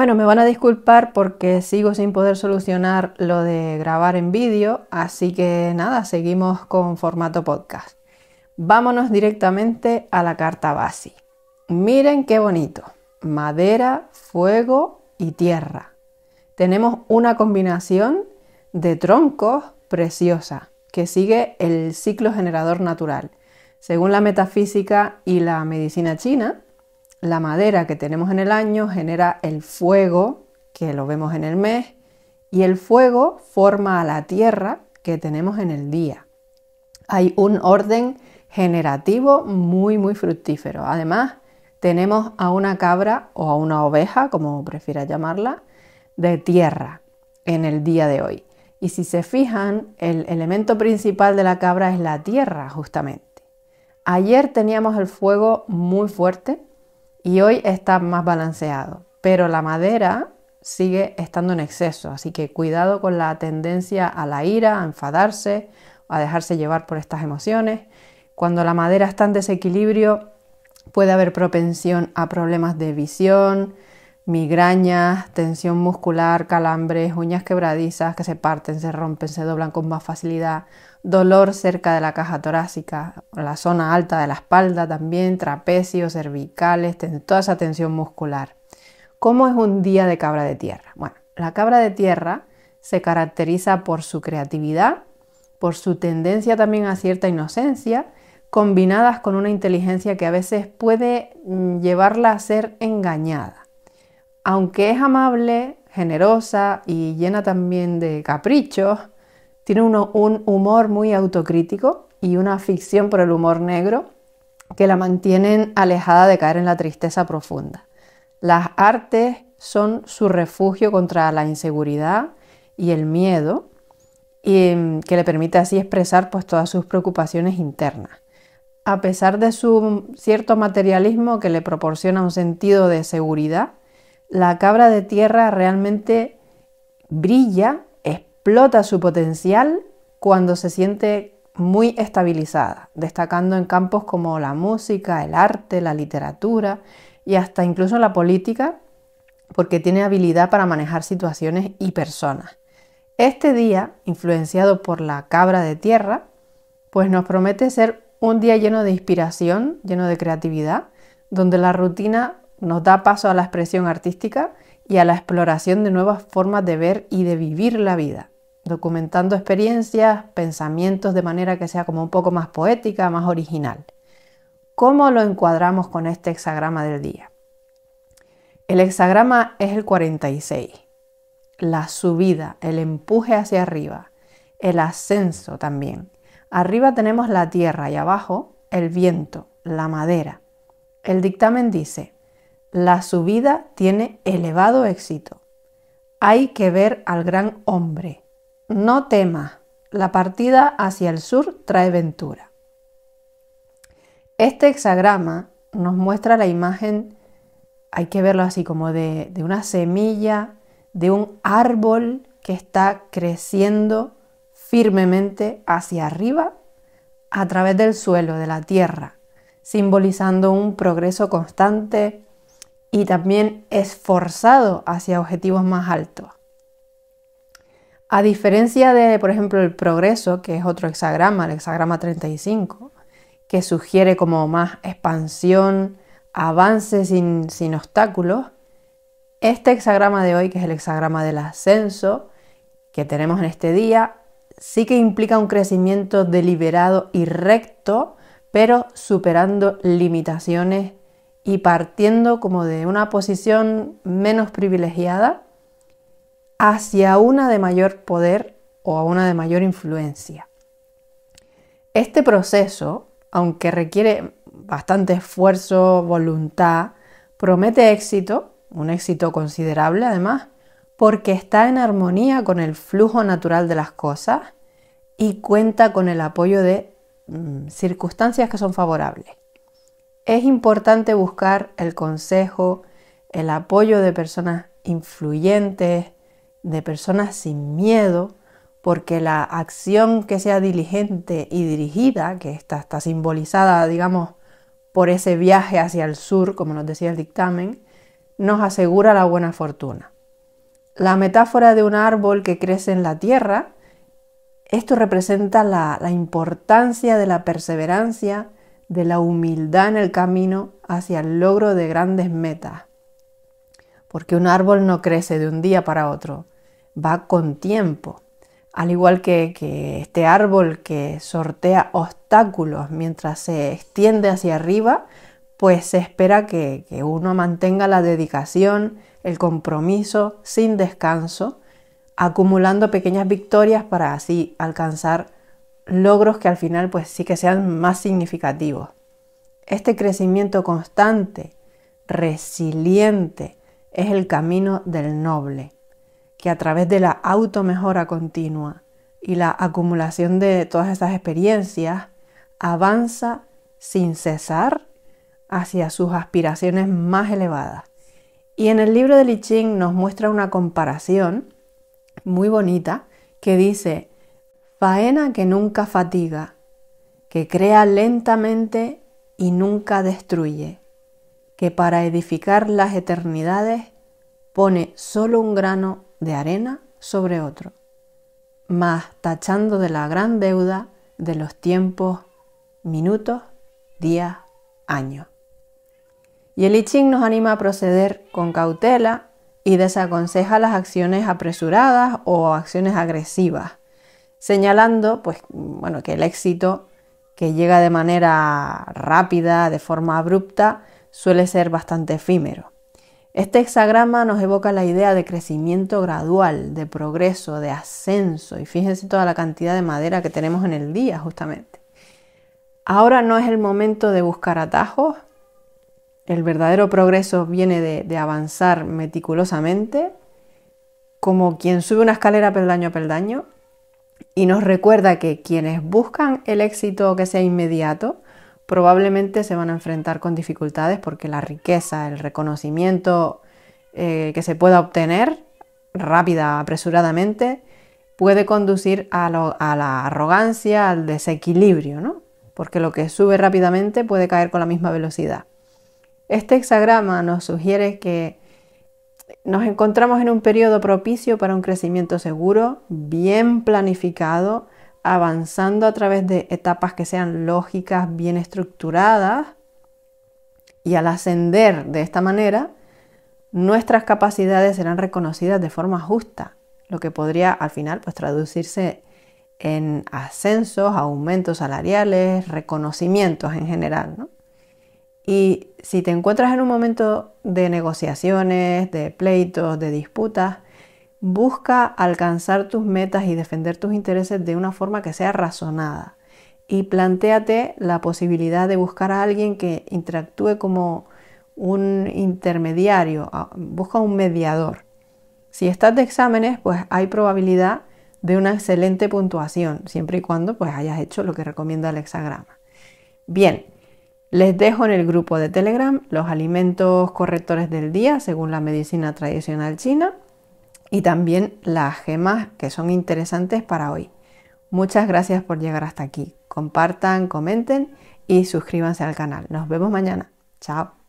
Bueno, me van a disculpar porque sigo sin poder solucionar lo de grabar en vídeo, así que nada, seguimos con formato podcast. Vámonos directamente a la carta base. Miren qué bonito. Madera, fuego y tierra. Tenemos una combinación de troncos preciosa que sigue el ciclo generador natural. Según la metafísica y la medicina china, la madera que tenemos en el año genera el fuego, que lo vemos en el mes, y el fuego forma a la tierra que tenemos en el día. Hay un orden generativo muy, muy fructífero. Además, tenemos a una cabra o a una oveja, como prefiera llamarla, de tierra en el día de hoy. Y si se fijan, el elemento principal de la cabra es la tierra, justamente. Ayer teníamos el fuego muy fuerte, y hoy está más balanceado, pero la madera sigue estando en exceso, así que cuidado con la tendencia a la ira, a enfadarse, a dejarse llevar por estas emociones. Cuando la madera está en desequilibrio puede haber propensión a problemas de visión, migrañas, tensión muscular, calambres, uñas quebradizas que se parten, se rompen, se doblan con más facilidad, dolor cerca de la caja torácica, la zona alta de la espalda también, trapecios, cervicales, toda esa tensión muscular. ¿Cómo es un día de cabra de tierra? Bueno, la cabra de tierra se caracteriza por su creatividad, por su tendencia también a cierta inocencia, combinadas con una inteligencia que a veces puede mm, llevarla a ser engañada aunque es amable, generosa y llena también de caprichos, tiene un humor muy autocrítico y una afición por el humor negro que la mantienen alejada de caer en la tristeza profunda. Las artes son su refugio contra la inseguridad y el miedo, y em, que le permite así expresar pues, todas sus preocupaciones internas. A pesar de su cierto materialismo que le proporciona un sentido de seguridad, la cabra de tierra realmente brilla, explota su potencial cuando se siente muy estabilizada, destacando en campos como la música, el arte, la literatura y hasta incluso la política, porque tiene habilidad para manejar situaciones y personas. Este día, influenciado por la cabra de tierra, pues nos promete ser un día lleno de inspiración, lleno de creatividad, donde la rutina nos da paso a la expresión artística y a la exploración de nuevas formas de ver y de vivir la vida, documentando experiencias, pensamientos de manera que sea como un poco más poética, más original. ¿Cómo lo encuadramos con este hexagrama del día? El hexagrama es el 46, la subida, el empuje hacia arriba, el ascenso también. Arriba tenemos la tierra y abajo el viento, la madera. El dictamen dice, la subida tiene elevado éxito. Hay que ver al gran hombre. No temas, la partida hacia el sur trae ventura. Este hexagrama nos muestra la imagen, hay que verlo así como de, de una semilla, de un árbol que está creciendo firmemente hacia arriba a través del suelo, de la tierra, simbolizando un progreso constante, y también esforzado hacia objetivos más altos. A diferencia de, por ejemplo, el progreso, que es otro hexagrama, el hexagrama 35, que sugiere como más expansión, avance sin, sin obstáculos, este hexagrama de hoy, que es el hexagrama del ascenso, que tenemos en este día, sí que implica un crecimiento deliberado y recto, pero superando limitaciones y partiendo como de una posición menos privilegiada hacia una de mayor poder o a una de mayor influencia. Este proceso, aunque requiere bastante esfuerzo, voluntad, promete éxito, un éxito considerable además, porque está en armonía con el flujo natural de las cosas y cuenta con el apoyo de mm, circunstancias que son favorables es importante buscar el consejo, el apoyo de personas influyentes, de personas sin miedo, porque la acción que sea diligente y dirigida, que está, simbolizada, digamos, por ese viaje hacia el sur, como nos decía el dictamen, nos asegura la buena fortuna. La metáfora de un árbol que crece en la tierra, esto representa la importancia de la perseverancia, de la humildad en el camino hacia el logro de grandes metas. Porque un árbol no crece de un día para otro, va con tiempo. Al igual que, este árbol que sortea obstáculos mientras se extiende hacia arriba, pues se espera que, que uno mantenga la dedicación, el compromiso sin descanso, acumulando pequeñas victorias para así alcanzar logros que al final pues sí que sean más significativos. Este crecimiento constante, resiliente, es el camino del noble, que a través de la automejora continua y la acumulación de todas esas experiencias, avanza sin cesar hacia sus aspiraciones más elevadas. Y en el libro de Li nos muestra una comparación muy bonita que dice faena que nunca fatiga, que crea lentamente y nunca destruye, que para edificar las eternidades pone solo un grano de arena sobre otro, más tachando de la gran deuda de los tiempos, minutos, días, años. Y el I Ching nos anima a proceder con cautela y desaconseja las acciones apresuradas o acciones agresivas, señalando pues, bueno, que el éxito que llega de manera rápida, de forma abrupta, suele ser bastante efímero. Este hexagrama nos evoca la idea de crecimiento gradual, de progreso, de ascenso, y fíjense toda la cantidad de madera que tenemos en el día justamente. Ahora no es el momento de buscar atajos, el verdadero progreso viene de avanzar meticulosamente, como quien sube una escalera peldaño a peldaño, y nos recuerda que quienes buscan el éxito que sea inmediato probablemente se van a enfrentar con dificultades porque la riqueza, el reconocimiento eh, que se pueda obtener rápida, apresuradamente, puede conducir a, a la arrogancia, al desequilibrio, ¿no? porque lo que sube rápidamente puede caer con la misma velocidad. Este hexagrama nos sugiere que nos encontramos en un periodo propicio para un crecimiento seguro, bien planificado, avanzando a través de etapas que sean lógicas, bien estructuradas. Y al ascender de esta manera, nuestras capacidades serán reconocidas de forma justa, lo que podría al final pues, traducirse en ascensos, aumentos salariales, reconocimientos en general. ¿no? Y si te encuentras en un momento de negociaciones, de pleitos, de disputas, busca alcanzar tus metas y defender tus intereses de una forma que sea razonada. Y planteate la posibilidad de buscar a alguien que interactúe como un intermediario, busca un mediador. Si estás de exámenes, pues hay probabilidad de una excelente puntuación, siempre y cuando pues hayas hecho lo que recomienda el hexagrama. Bien, les dejo en el grupo de Telegram los alimentos correctores del día según la medicina tradicional china y también las gemas que son interesantes para hoy. Muchas gracias por llegar hasta aquí. Compartan, comenten y suscríbanse al canal. Nos vemos mañana. Chao.